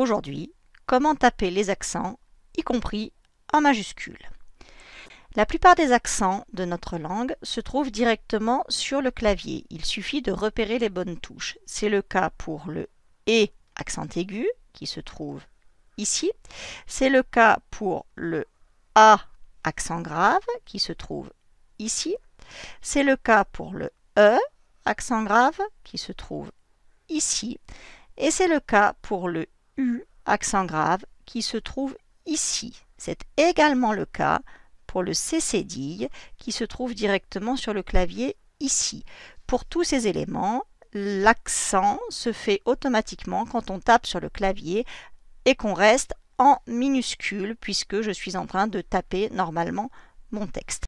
aujourd'hui comment taper les accents, y compris en majuscule La plupart des accents de notre langue se trouvent directement sur le clavier. Il suffit de repérer les bonnes touches. C'est le cas pour le E accent aigu qui se trouve ici. C'est le cas pour le A accent grave qui se trouve ici. C'est le cas pour le E accent grave qui se trouve ici. Et c'est le cas pour le U accent grave qui se trouve ici. C'est également le cas pour le C qui se trouve directement sur le clavier ici. Pour tous ces éléments, l'accent se fait automatiquement quand on tape sur le clavier et qu'on reste en minuscule puisque je suis en train de taper normalement mon texte.